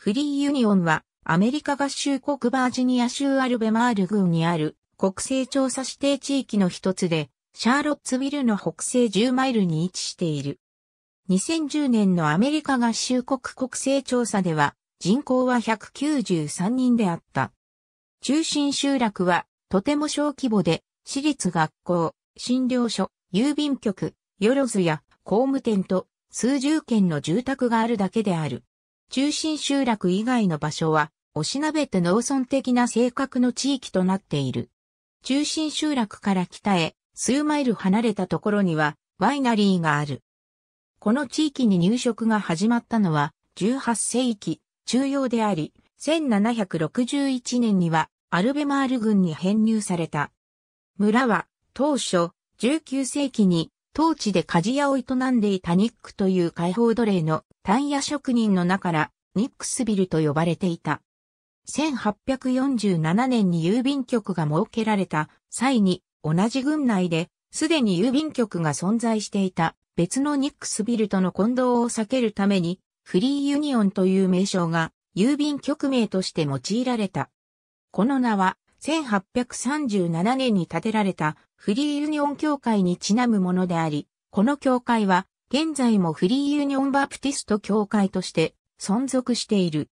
フリーユニオンは、アメリカ合衆国バージニア州アルベマール郡にある国勢調査指定地域の一つで、シャーロッツビルの北西10マイルに位置している。2010年のアメリカ合衆国国勢調査では、人口は193人であった。中心集落は、とても小規模で、私立学校、診療所、郵便局、よろずや、工務店と、数十軒の住宅があるだけである。中心集落以外の場所は、おしなべて農村的な性格の地域となっている。中心集落から北へ数マイル離れたところにはワイナリーがある。この地域に入植が始まったのは18世紀中央であり、1761年にはアルベマール軍に編入された。村は当初19世紀に当地で鍛冶屋を営んでいたニックという解放奴隷の単野職人の中からニックスビルと呼ばれていた。1847年に郵便局が設けられた際に同じ郡内ですでに郵便局が存在していた別のニックスビルとの混同を避けるためにフリーユニオンという名称が郵便局名として用いられた。この名は1837年に建てられたフリーユニオン協会にちなむものであり、この協会は現在もフリーユニオンバプティスト協会として存続している。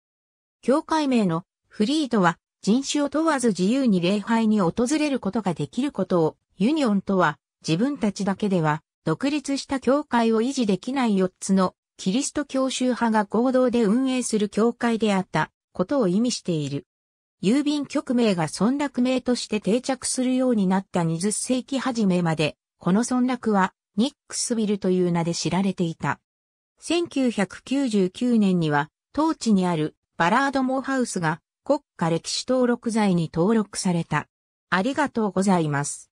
協会名のフリーとは人種を問わず自由に礼拝に訪れることができることを、ユニオンとは自分たちだけでは独立した教会を維持できない4つのキリスト教宗派が合同で運営する教会であったことを意味している。郵便局名が村落名として定着するようになった20世紀初めまで、この村落はニックスビルという名で知られていた。1999年には、当地にあるバラードモーハウスが国家歴史登録財に登録された。ありがとうございます。